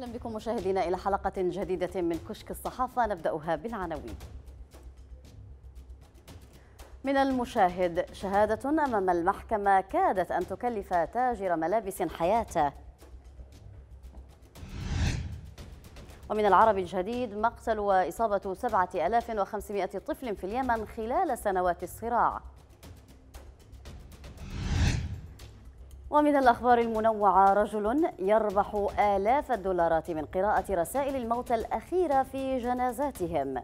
أهلا بكم مشاهدينا إلى حلقة جديدة من كشك الصحافة نبدأها بالعناوين من المشاهد شهادة أمام المحكمة كادت أن تكلف تاجر ملابس حياته ومن العرب الجديد مقتل وإصابة 7500 طفل في اليمن خلال سنوات الصراع ومن الأخبار المنوعة رجل يربح آلاف الدولارات من قراءة رسائل الموتى الأخيرة في جنازاتهم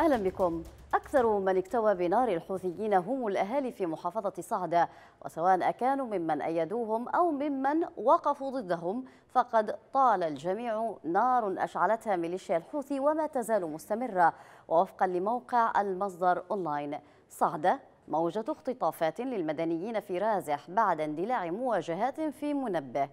أهلا بكم أكثر من اكتوى بنار الحوثيين هم الأهالي في محافظة صعدة وسواء أكانوا ممن أيدوهم أو ممن وقفوا ضدهم فقد طال الجميع نار أشعلتها ميليشيا الحوثي وما تزال مستمرة ووفقا لموقع المصدر أونلاين صعدة موجة اختطافات للمدنيين في رازح بعد اندلاع مواجهات في منبه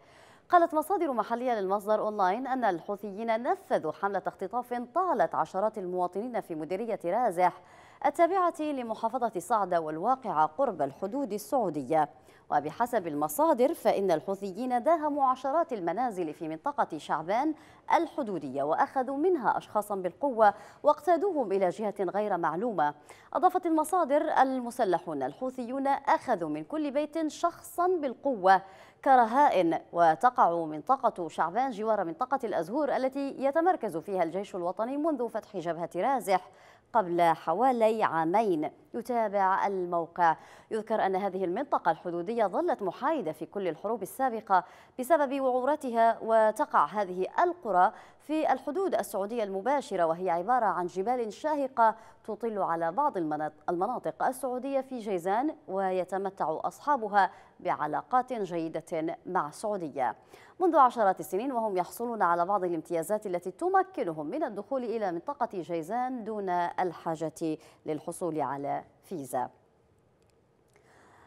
قالت مصادر محلية للمصدر أونلاين أن الحوثيين نفذوا حملة اختطاف طالت عشرات المواطنين في مديرية رازح التابعة لمحافظة صعدة والواقعة قرب الحدود السعودية وبحسب المصادر فإن الحوثيين داهموا عشرات المنازل في منطقة شعبان الحدودية وأخذوا منها أشخاصا بالقوة واقتادوهم إلى جهة غير معلومة أضافت المصادر المسلحون الحوثيون أخذوا من كل بيت شخصا بالقوة كرهائن وتقع منطقة شعبان جوار منطقة الأزهور التي يتمركز فيها الجيش الوطني منذ فتح جبهة رازح قبل حوالي عامين يتابع الموقع يذكر أن هذه المنطقة الحدودية ظلت محايدة في كل الحروب السابقة بسبب وعورتها وتقع هذه القرى في الحدود السعودية المباشرة وهي عبارة عن جبال شاهقة تطل على بعض المناطق السعودية في جيزان ويتمتع أصحابها بعلاقات جيدة مع السعودية منذ عشرات السنين وهم يحصلون على بعض الامتيازات التي تمكنهم من الدخول إلى منطقة جيزان دون الحاجة للحصول على فيزا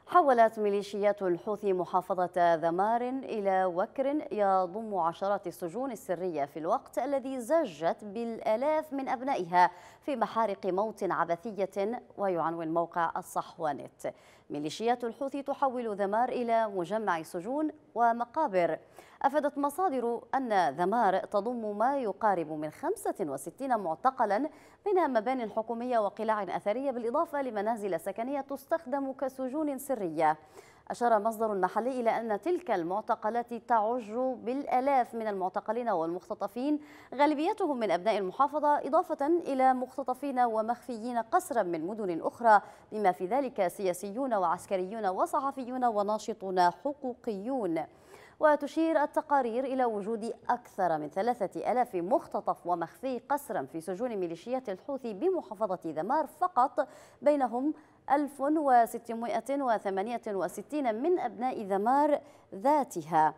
حولت ميليشيات الحوثي محافظة ذمار إلى وكر يضم عشرات السجون السرية في الوقت الذي زجت بالآلاف من أبنائها في محارق موت عبثية ويعنون موقع الصحوانت ميليشيات الحوثي تحول ذمار إلى مجمع سجون ومقابر أفادت مصادر أن ذمار تضم ما يقارب من 65 معتقلا منها مبان حكومية وقلاع أثرية بالإضافة لمنازل سكنية تستخدم كسجون سرية أشار مصدر محلي إلى أن تلك المعتقلات تعج بالآلاف من المعتقلين والمختطفين غالبيتهم من أبناء المحافظة إضافة إلى مختطفين ومخفيين قسرا من مدن أخرى بما في ذلك سياسيون وعسكريون وصحفيون وناشطون حقوقيون وتشير التقارير إلى وجود أكثر من ثلاثة ألاف مختطف ومخفي قسرا في سجون ميليشيات الحوثي بمحافظة ذمار فقط بينهم 1668 من أبناء ذمار ذاتها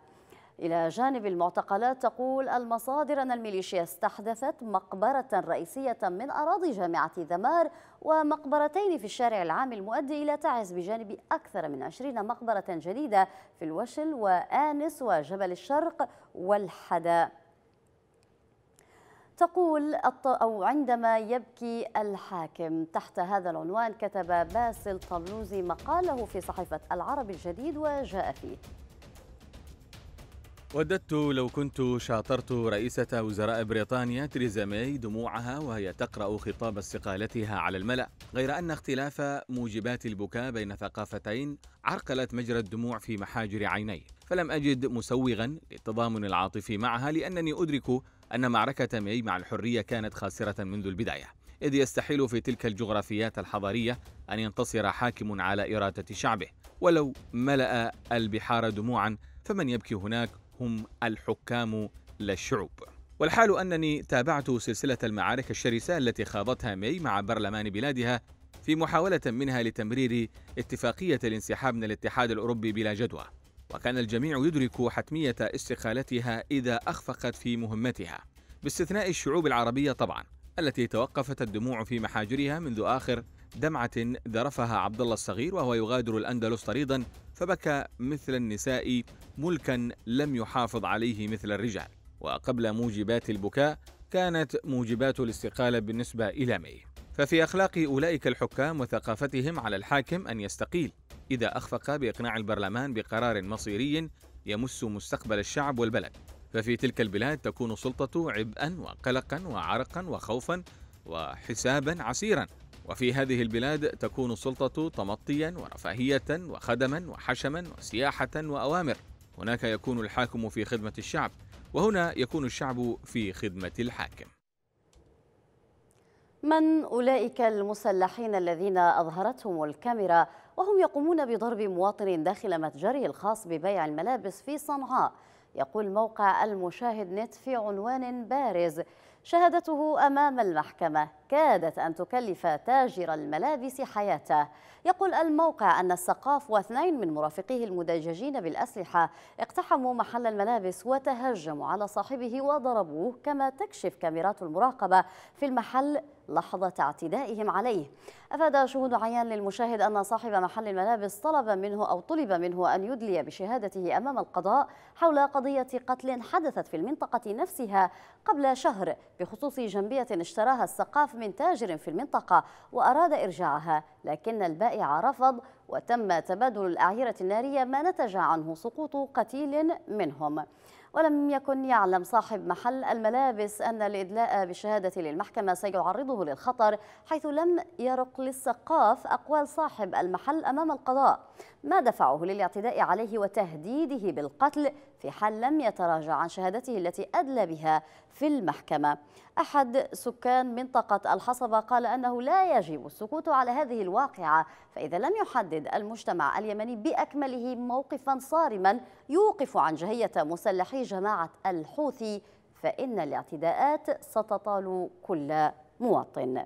إلى جانب المعتقلات تقول المصادر أن الميليشيا استحدثت مقبرة رئيسية من أراضي جامعة ذمار ومقبرتين في الشارع العام المؤدي إلى تعز بجانب أكثر من 20 مقبرة جديدة في الوشل وآنس وجبل الشرق والحداء تقول أو عندما يبكي الحاكم تحت هذا العنوان كتب باسل طرلوزي مقاله في صحيفة العرب الجديد وجاء فيه وددت لو كنت شاطرت رئيسة وزراء بريطانيا تريزا ماي دموعها وهي تقرأ خطاب استقالتها على الملأ، غير أن اختلاف موجبات البكاء بين ثقافتين عرقلت مجرى الدموع في محاجر عيني، فلم أجد مسوغا للتضامن العاطفي معها لأنني أدرك أن معركة ماي مع الحرية كانت خاسرة منذ البداية إذ يستحيل في تلك الجغرافيات الحضارية أن ينتصر حاكم على إرادة شعبه ولو ملأ البحار دموعا فمن يبكي هناك هم الحكام لا الشعوب والحال أنني تابعت سلسلة المعارك الشرسة التي خاضتها ماي مع برلمان بلادها في محاولة منها لتمرير اتفاقية الانسحاب من الاتحاد الأوروبي بلا جدوى وكان الجميع يدرك حتمية استقالتها إذا أخفقت في مهمتها باستثناء الشعوب العربية طبعا التي توقفت الدموع في محاجرها منذ آخر دمعة ذرفها عبد الله الصغير وهو يغادر الأندلس طريدا فبكى مثل النساء ملكا لم يحافظ عليه مثل الرجال وقبل موجبات البكاء كانت موجبات الاستقالة بالنسبة إلى مي ففي أخلاق أولئك الحكام وثقافتهم على الحاكم أن يستقيل إذا أخفق بإقناع البرلمان بقرار مصيري يمس مستقبل الشعب والبلد ففي تلك البلاد تكون السلطة عبئا وقلقا وعرقا وخوفا وحسابا عسيرا وفي هذه البلاد تكون السلطة تمطيا ورفاهية وخدما وحشما وسياحة وأوامر هناك يكون الحاكم في خدمة الشعب وهنا يكون الشعب في خدمة الحاكم من أولئك المسلحين الذين أظهرتهم الكاميرا وهم يقومون بضرب مواطن داخل متجره الخاص ببيع الملابس في صنعاء يقول موقع المشاهد نت في عنوان بارز شهادته أمام المحكمة كادت أن تكلف تاجر الملابس حياته يقول الموقع أن السقاف واثنين من مرافقيه المدججين بالأسلحة اقتحموا محل الملابس وتهجموا على صاحبه وضربوه كما تكشف كاميرات المراقبة في المحل لحظة اعتدائهم عليه أفاد شهود عيان للمشاهد أن صاحب محل الملابس طلب منه أو طلب منه أن يدلي بشهادته أمام القضاء حول قضية قتل حدثت في المنطقة نفسها قبل شهر بخصوص جنبية اشتراها السقاف من تاجر في المنطقة وأراد إرجاعها لكن البائع رفض وتم تبادل الأعيرة النارية ما نتج عنه سقوط قتيل منهم ولم يكن يعلم صاحب محل الملابس أن الإدلاء بالشهادة للمحكمة سيعرضه للخطر حيث لم يرق للسقاف أقوال صاحب المحل أمام القضاء ما دفعه للاعتداء عليه وتهديده بالقتل في حال لم يتراجع عن شهادته التي أدلى بها في المحكمة أحد سكان منطقة الحصبة قال أنه لا يجب السكوت على هذه الواقعة فإذا لم يحدد المجتمع اليمني بأكمله موقفا صارما يوقف عن جهية مسلحي جماعة الحوثي فإن الاعتداءات ستطال كل مواطن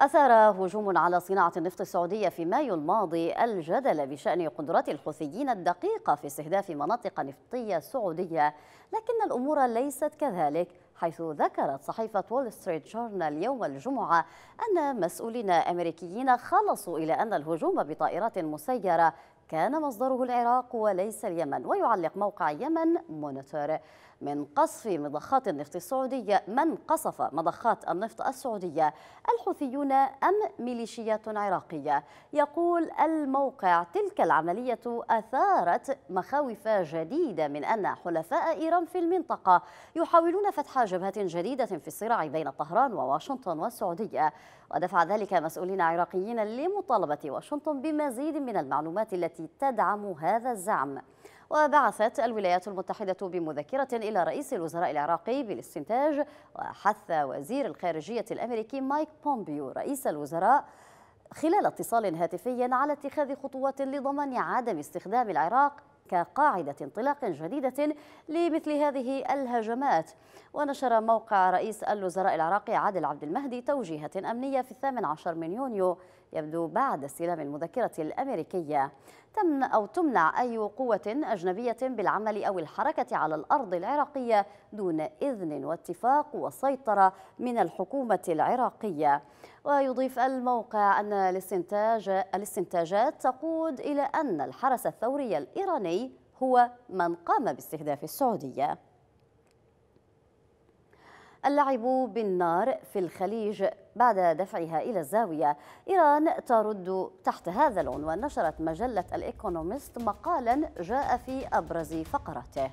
أثار هجوم على صناعة النفط السعودية في مايو الماضي الجدل بشأن قدرات الحوثيين الدقيقة في استهداف مناطق نفطية سعودية لكن الأمور ليست كذلك حيث ذكرت صحيفة وول ستريت جورنال يوم الجمعة أن مسؤولين أمريكيين خلصوا إلى أن الهجوم بطائرات مسيرة كان مصدره العراق وليس اليمن ويعلق موقع يمن مونيتور من قصف مضخات النفط السعودية من قصف مضخات النفط السعودية الحوثيون أم ميليشيات عراقية يقول الموقع تلك العملية أثارت مخاوف جديدة من أن حلفاء إيران في المنطقة يحاولون فتح جبهة جديدة في الصراع بين طهران وواشنطن والسعودية ودفع ذلك مسؤولين عراقيين لمطالبة واشنطن بمزيد من المعلومات التي تدعم هذا الزعم وبعثت الولايات المتحدة بمذكرة إلى رئيس الوزراء العراقي بالاستنتاج وحث وزير الخارجية الأمريكي مايك بومبيو رئيس الوزراء خلال اتصال هاتفي على اتخاذ خطوات لضمان عدم استخدام العراق كقاعدة انطلاق جديدة لمثل هذه الهجمات ونشر موقع رئيس الوزراء العراقي عادل عبد المهدي توجيهة أمنية في الثامن عشر من يونيو يبدو بعد استلام المذكرة الأمريكية تم أو تمنع أي قوة أجنبية بالعمل أو الحركة على الأرض العراقية دون إذن واتفاق وسيطرة من الحكومة العراقية ويضيف الموقع أن الاستنتاج الاستنتاجات تقود إلى أن الحرس الثوري الإيراني هو من قام باستهداف السعودية اللعب بالنار في الخليج بعد دفعها إلى الزاوية إيران ترد تحت هذا العنوان نشرت مجلة الإيكونومست مقالا جاء في أبرز فقراته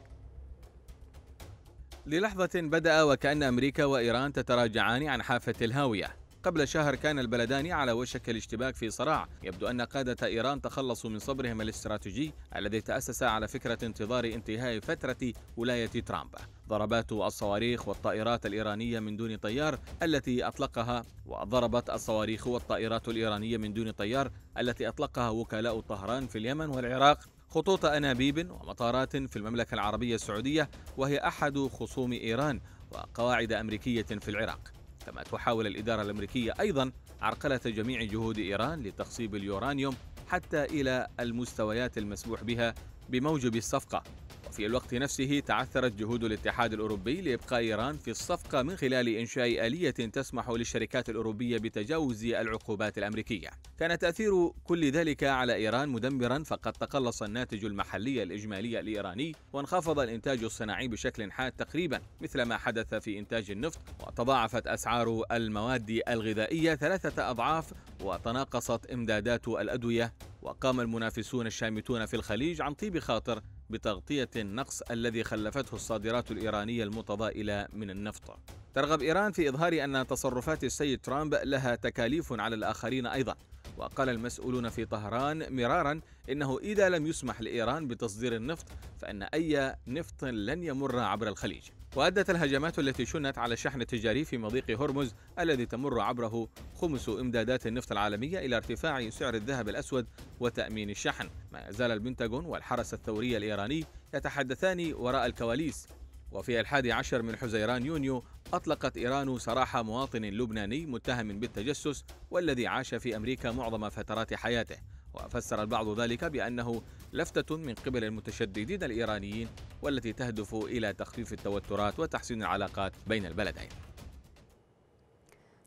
للحظة بدأ وكأن أمريكا وإيران تتراجعان عن حافة الهاوية قبل شهر كان البلدان على وشك الاشتباك في صراع يبدو أن قادة إيران تخلصوا من صبرهم الاستراتيجي الذي تأسس على فكرة انتظار انتهاء فترة ولاية ترامب ضربات الصواريخ والطائرات الإيرانية من دون طيار التي أطلقها وضربت الصواريخ والطائرات الإيرانية من دون طيار التي أطلقها وكلاء طهران في اليمن والعراق خطوط أنابيب ومطارات في المملكة العربية السعودية وهي أحد خصوم إيران وقواعد أمريكية في العراق كما تحاول الإدارة الأمريكية أيضا عرقلة جميع جهود إيران لتخصيب اليورانيوم حتى إلى المستويات المسموح بها بموجب الصفقة وفي الوقت نفسه تعثرت جهود الاتحاد الأوروبي لإبقاء إيران في الصفقة من خلال إنشاء آلية تسمح للشركات الأوروبية بتجاوز العقوبات الأمريكية كان تأثير كل ذلك على إيران مدمرا فقد تقلص الناتج المحلي الإجمالي الإيراني وانخفض الإنتاج الصناعي بشكل حاد تقريبا مثل ما حدث في إنتاج النفط وتضاعفت أسعار المواد الغذائية ثلاثة أضعاف وتناقصت إمدادات الأدوية وقام المنافسون الشامتون في الخليج عن طيب خاطر بتغطية النقص الذي خلفته الصادرات الإيرانية المتضائلة من النفط ترغب إيران في إظهار أن تصرفات السيد ترامب لها تكاليف على الآخرين أيضا وقال المسؤولون في طهران مرارا إنه إذا لم يسمح لإيران بتصدير النفط فإن أي نفط لن يمر عبر الخليج وأدت الهجمات التي شنت على الشحن التجاري في مضيق هرمز الذي تمر عبره خمس إمدادات النفط العالمية إلى ارتفاع سعر الذهب الأسود وتأمين الشحن ما زال البنتاغون والحرس الثوري الإيراني يتحدثان وراء الكواليس وفي الحادي عشر من حزيران يونيو أطلقت إيران سراح مواطن لبناني متهم بالتجسس والذي عاش في أمريكا معظم فترات حياته وفسر البعض ذلك بأنه لفتة من قبل المتشددين الإيرانيين والتي تهدف إلى تخفيف التوترات وتحسين العلاقات بين البلدين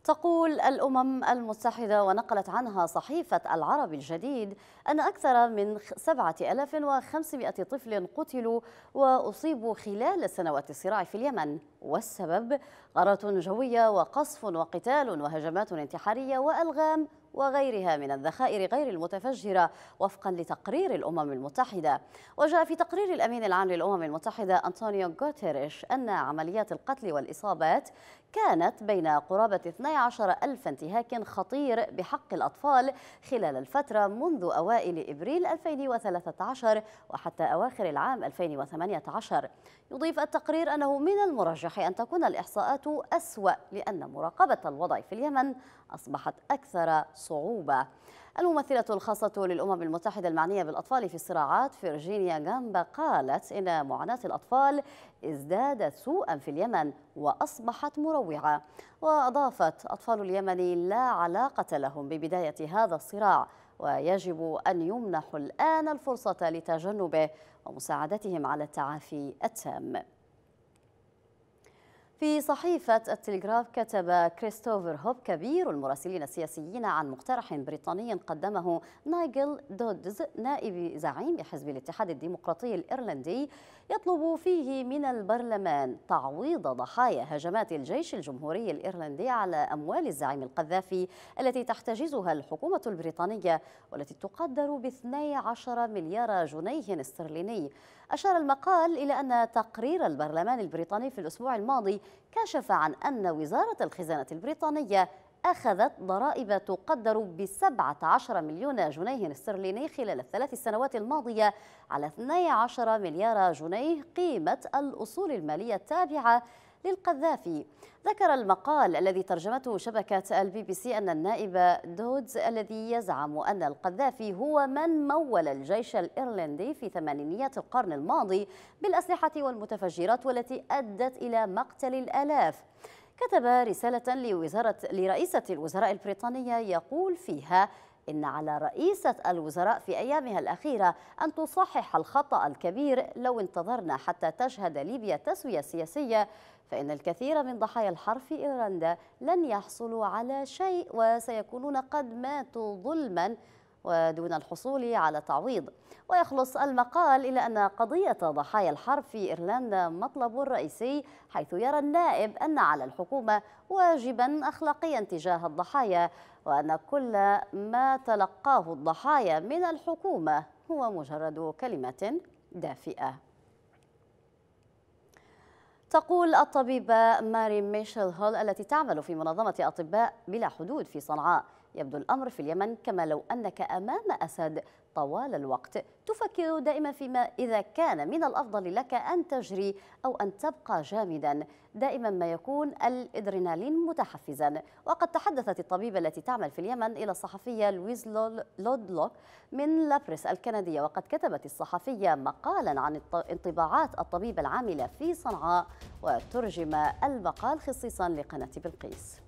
تقول الأمم المتحدة ونقلت عنها صحيفة العرب الجديد أن أكثر من 7500 طفل قتلوا وأصيبوا خلال سنوات الصراع في اليمن والسبب غارات جوية وقصف وقتال وهجمات انتحارية وألغام وغيرها من الذخائر غير المتفجرة وفقا لتقرير الأمم المتحدة وجاء في تقرير الأمين العام للأمم المتحدة أنطونيو غوتيريش أن عمليات القتل والإصابات كانت بين قرابة 12 ألف انتهاك خطير بحق الأطفال خلال الفترة منذ أوائل إبريل 2013 وحتى أواخر العام 2018 يضيف التقرير أنه من المرجح أن تكون الإحصاءات أسوأ لأن مراقبة الوضع في اليمن أصبحت أكثر صعوبة الممثلة الخاصة للأمم المتحدة المعنية بالأطفال في الصراعات فيرجينيا جامبا قالت إن معاناة الأطفال ازدادت سوءا في اليمن وأصبحت مروعة وأضافت أطفال اليمن لا علاقة لهم ببداية هذا الصراع ويجب أن يمنحوا الآن الفرصة لتجنبه ومساعدتهم على التعافي التام في صحيفة التلغراف كتب كريستوفر هوب كبير المراسلين السياسيين عن مقترح بريطاني قدمه نايجل دودز نائب زعيم حزب الاتحاد الديمقراطي الإيرلندي يطلب فيه من البرلمان تعويض ضحايا هجمات الجيش الجمهوري الإيرلندي على أموال الزعيم القذافي التي تحتجزها الحكومة البريطانية والتي تقدر ب 12 مليار جنيه استرليني أشار المقال إلى أن تقرير البرلمان البريطاني في الأسبوع الماضي كشف عن أن وزارة الخزانة البريطانية أخذت ضرائب تقدر ب 17 مليون جنيه استرليني خلال الثلاث سنوات الماضية على 12 مليار جنيه قيمة الأصول المالية التابعة للقذافي ذكر المقال الذي ترجمته شبكة البي بي سي أن النائب دودز الذي يزعم أن القذافي هو من مول الجيش الإيرلندي في ثمانينيات القرن الماضي بالأسلحة والمتفجرات والتي أدت إلى مقتل الآلاف كتب رسالة لوزارة لرئيسة الوزراء البريطانية يقول فيها إن على رئيسة الوزراء في أيامها الأخيرة أن تصحح الخطأ الكبير لو انتظرنا حتى تشهد ليبيا تسوية سياسية فإن الكثير من ضحايا الحرب في إيرلندا لن يحصلوا على شيء وسيكونون قد ماتوا ظلماً ودون الحصول على تعويض ويخلص المقال إلى أن قضية ضحايا الحرب في إيرلندا مطلب رئيسي حيث يرى النائب أن على الحكومة واجبا أخلاقيا تجاه الضحايا وأن كل ما تلقاه الضحايا من الحكومة هو مجرد كلمة دافئة تقول الطبيبة ماري ميشيل هول التي تعمل في منظمة أطباء بلا حدود في صنعاء يبدو الأمر في اليمن كما لو أنك أمام أسد طوال الوقت تفكر دائما فيما إذا كان من الأفضل لك أن تجري أو أن تبقى جامدا دائما ما يكون الإدرينالين متحفزا وقد تحدثت الطبيبة التي تعمل في اليمن إلى الصحفية لويز لودلوك من لابريس الكندية وقد كتبت الصحفية مقالا عن انطباعات الطبيبة العاملة في صنعاء وترجم المقال خصيصا لقناة بلقيس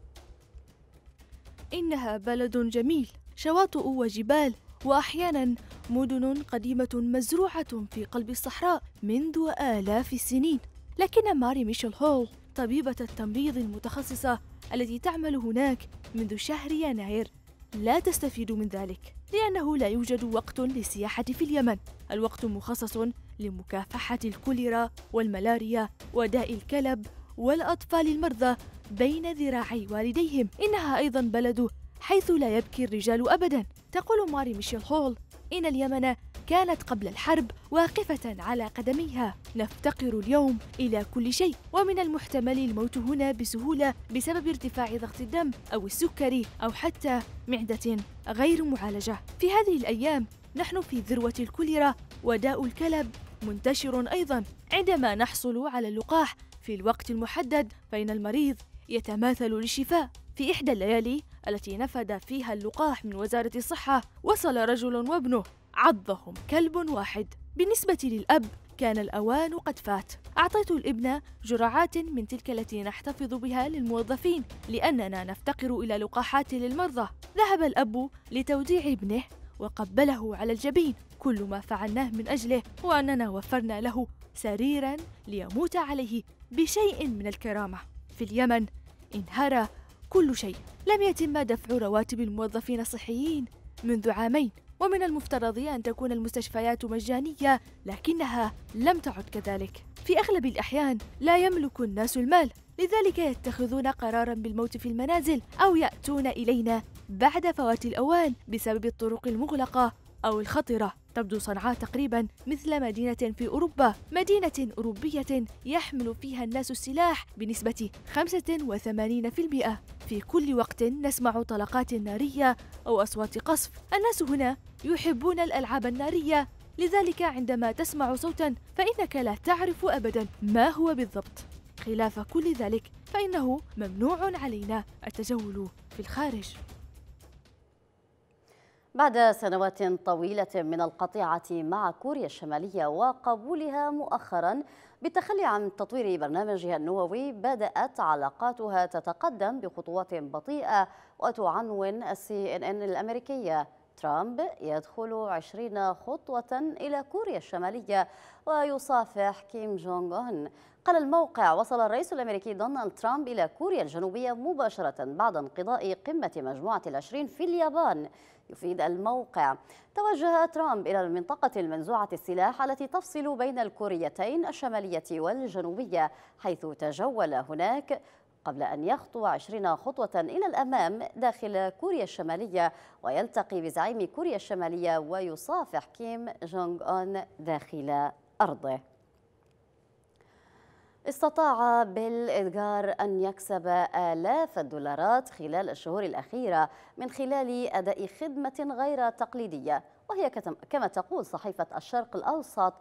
إنها بلد جميل شواطئ وجبال وأحيانا مدن قديمة مزروعة في قلب الصحراء منذ آلاف السنين لكن ماري ميشيل هول طبيبة التمريض المتخصصة التي تعمل هناك منذ شهر يناير لا تستفيد من ذلك لأنه لا يوجد وقت للسياحة في اليمن الوقت مخصص لمكافحة الكوليرا والملاريا وداء الكلب والأطفال المرضى بين ذراعي والديهم إنها أيضا بلد حيث لا يبكي الرجال أبدا تقول ماري ميشيل هول إن اليمن كانت قبل الحرب واقفة على قدميها نفتقر اليوم إلى كل شيء ومن المحتمل الموت هنا بسهولة بسبب ارتفاع ضغط الدم أو السكري أو حتى معدة غير معالجة في هذه الأيام نحن في ذروة الكوليرا وداء الكلب منتشر أيضا عندما نحصل على اللقاح في الوقت المحدد فإن المريض يتماثل للشفاء في إحدى الليالي التي نفد فيها اللقاح من وزارة الصحة وصل رجل وابنه عضهم كلب واحد بالنسبة للأب كان الأوان قد فات أعطيت الابن جرعات من تلك التي نحتفظ بها للموظفين لأننا نفتقر إلى لقاحات للمرضى ذهب الأب لتوديع ابنه وقبله على الجبين كل ما فعلناه من أجله هو أننا وفرنا له سريرا ليموت عليه بشيء من الكرامة في اليمن انهار كل شيء لم يتم دفع رواتب الموظفين الصحيين منذ عامين ومن المفترض أن تكون المستشفيات مجانية لكنها لم تعد كذلك في أغلب الأحيان لا يملك الناس المال لذلك يتخذون قرارا بالموت في المنازل أو يأتون إلينا بعد فوات الأوان بسبب الطرق المغلقة أو الخطرة تبدو صنعاء تقريبا مثل مدينة في أوروبا مدينة أوروبية يحمل فيها الناس السلاح بنسبة 85% في كل وقت نسمع طلقات نارية أو أصوات قصف الناس هنا يحبون الألعاب النارية لذلك عندما تسمع صوتا فإنك لا تعرف أبدا ما هو بالضبط خلاف كل ذلك فإنه ممنوع علينا التجول في الخارج بعد سنوات طويلة من القطيعة مع كوريا الشمالية وقبولها مؤخرا بالتخلي عن تطوير برنامجها النووي بدأت علاقاتها تتقدم بخطوات بطيئة وتعنون السي ان ان الأمريكية ترامب يدخل عشرين خطوة إلى كوريا الشمالية ويصافح كيم جونغ أون قال الموقع وصل الرئيس الأمريكي دونالد ترامب إلى كوريا الجنوبية مباشرة بعد انقضاء قمة مجموعة العشرين في اليابان يفيد الموقع توجه ترامب إلى المنطقة المنزوعة السلاح التي تفصل بين الكوريتين الشمالية والجنوبية حيث تجول هناك قبل أن يخطو عشرين خطوة إلى الأمام داخل كوريا الشمالية ويلتقي بزعيم كوريا الشمالية ويصافح كيم جونغ أون داخل أرضه استطاع بيل إدغار أن يكسب آلاف الدولارات خلال الشهور الأخيرة من خلال أداء خدمة غير تقليدية وهي كما تقول صحيفة الشرق الأوسط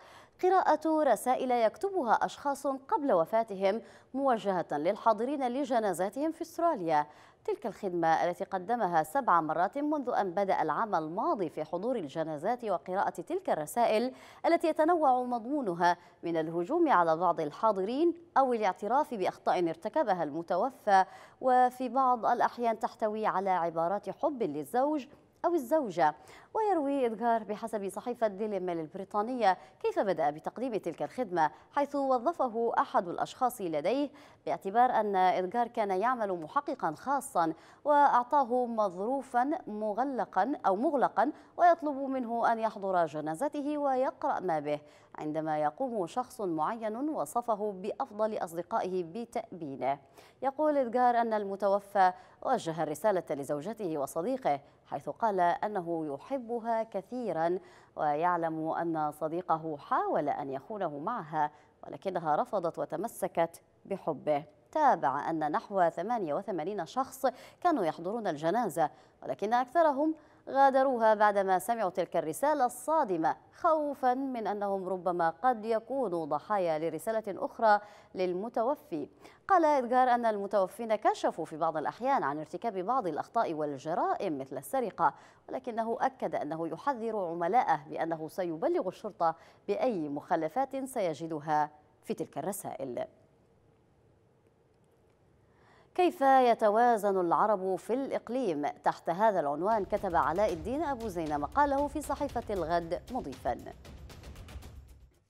قراءة رسائل يكتبها أشخاص قبل وفاتهم موجهة للحاضرين لجنازاتهم في استراليا تلك الخدمة التي قدمها سبع مرات منذ أن بدأ العام الماضي في حضور الجنازات وقراءة تلك الرسائل التي يتنوع مضمونها من الهجوم على بعض الحاضرين أو الاعتراف بأخطاء ارتكبها المتوفى وفي بعض الأحيان تحتوي على عبارات حب للزوج أو الزوجة ويروي إدغار بحسب صحيفة ديلي ميل البريطانية كيف بدأ بتقديم تلك الخدمة حيث وظفه أحد الأشخاص لديه باعتبار أن إدغار كان يعمل محققا خاصا وأعطاه مظروفا مغلقا أو مغلقا ويطلب منه أن يحضر جنازته ويقرأ ما به عندما يقوم شخص معين وصفه بأفضل أصدقائه بتأبينه يقول إدغار أن المتوفى وجه الرسالة لزوجته وصديقه حيث قال أنه يحبها كثيرا ويعلم أن صديقه حاول أن يخونه معها ولكنها رفضت وتمسكت بحبه تابع أن نحو 88 شخص كانوا يحضرون الجنازة ولكن أكثرهم غادروها بعدما سمعوا تلك الرسالة الصادمة خوفا من أنهم ربما قد يكونوا ضحايا لرسالة أخرى للمتوفي قال إدغار أن المتوفين كشفوا في بعض الأحيان عن ارتكاب بعض الأخطاء والجرائم مثل السرقة ولكنه أكد أنه يحذر عملاءه بأنه سيبلغ الشرطة بأي مخلفات سيجدها في تلك الرسائل كيف يتوازن العرب في الإقليم؟ تحت هذا العنوان كتب علاء الدين أبو زين مقاله في صحيفة الغد مضيفاً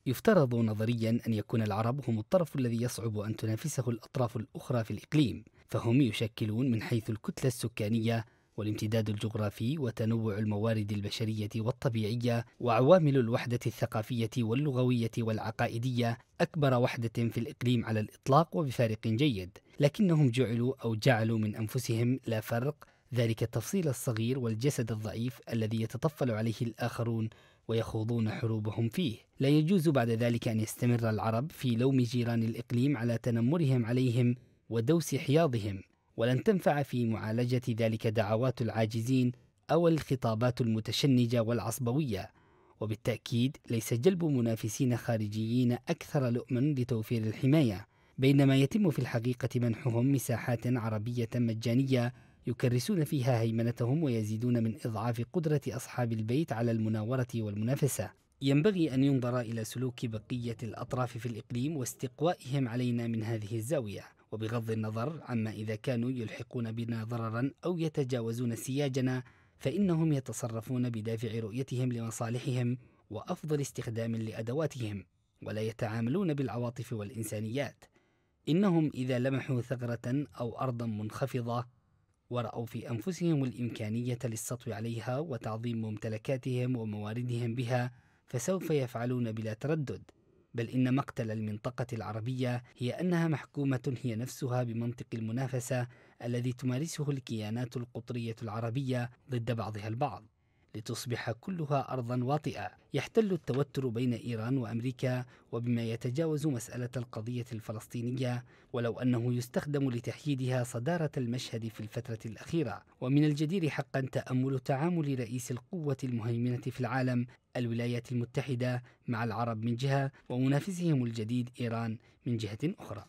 يفترض نظريا أن يكون العرب هم الطرف الذي يصعب أن تنافسه الأطراف الأخرى في الإقليم فهم يشكلون من حيث الكتلة السكانية والامتداد الجغرافي وتنوع الموارد البشرية والطبيعية وعوامل الوحدة الثقافية واللغوية والعقائدية أكبر وحدة في الإقليم على الإطلاق وبفارق جيد لكنهم جعلوا أو جعلوا من أنفسهم لا فرق ذلك التفصيل الصغير والجسد الضعيف الذي يتطفل عليه الآخرون ويخوضون حروبهم فيه لا يجوز بعد ذلك أن يستمر العرب في لوم جيران الإقليم على تنمرهم عليهم ودوس حياضهم ولن تنفع في معالجة ذلك دعوات العاجزين أو الخطابات المتشنجة والعصبوية وبالتأكيد ليس جلب منافسين خارجيين أكثر لؤما لتوفير الحماية بينما يتم في الحقيقة منحهم مساحات عربية مجانية يكرسون فيها هيمنتهم ويزيدون من إضعاف قدرة أصحاب البيت على المناورة والمنافسة ينبغي أن ينظر إلى سلوك بقية الأطراف في الإقليم واستقوائهم علينا من هذه الزاوية وبغض النظر عما إذا كانوا يلحقون بنا ضررا أو يتجاوزون سياجنا فإنهم يتصرفون بدافع رؤيتهم لمصالحهم وأفضل استخدام لأدواتهم ولا يتعاملون بالعواطف والإنسانيات إنهم إذا لمحوا ثغرة أو أرضا منخفضة ورأوا في أنفسهم الإمكانية للسطو عليها وتعظيم ممتلكاتهم ومواردهم بها فسوف يفعلون بلا تردد بل إن مقتل المنطقة العربية هي أنها محكومة هي نفسها بمنطق المنافسة الذي تمارسه الكيانات القطرية العربية ضد بعضها البعض لتصبح كلها أرضا واطئة يحتل التوتر بين إيران وأمريكا وبما يتجاوز مسألة القضية الفلسطينية ولو أنه يستخدم لتحييدها صدارة المشهد في الفترة الأخيرة ومن الجدير حقا تأمل تعامل رئيس القوة المهيمنة في العالم الولايات المتحدة مع العرب من جهة ومنافسهم الجديد إيران من جهة أخرى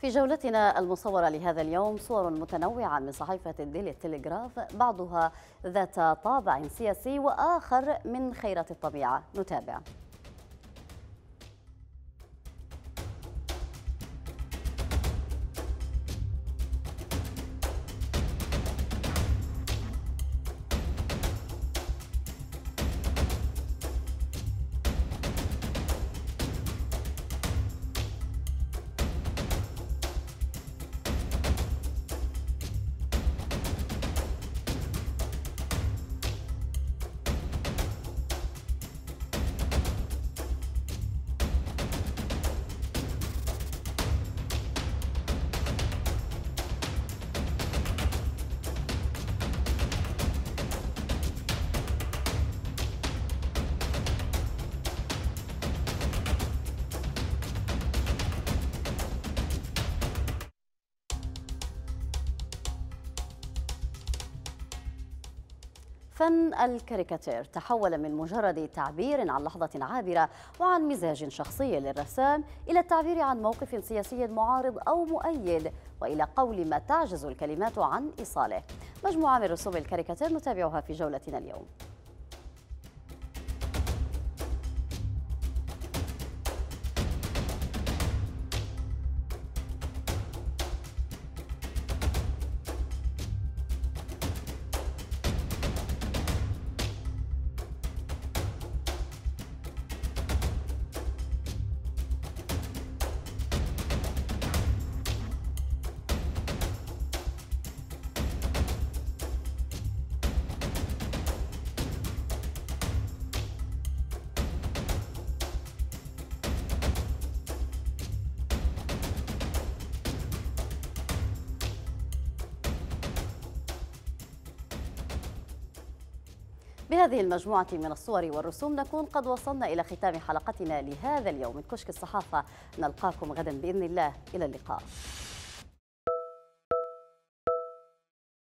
في جولتنا المصورة لهذا اليوم صور متنوعة من صحيفة الديلي التلغراف بعضها ذات طابع سياسي وآخر من خيرة الطبيعة نتابع فن الكاريكاتير تحول من مجرد تعبير عن لحظة عابرة وعن مزاج شخصي للرسام إلى التعبير عن موقف سياسي معارض أو مؤيد وإلى قول ما تعجز الكلمات عن إيصاله مجموعة من رسوم الكاريكاتير نتابعها في جولتنا اليوم بهذه المجموعة من الصور والرسوم نكون قد وصلنا إلى ختام حلقتنا لهذا اليوم من كشك الصحافة نلقاكم غدا بإذن الله إلى اللقاء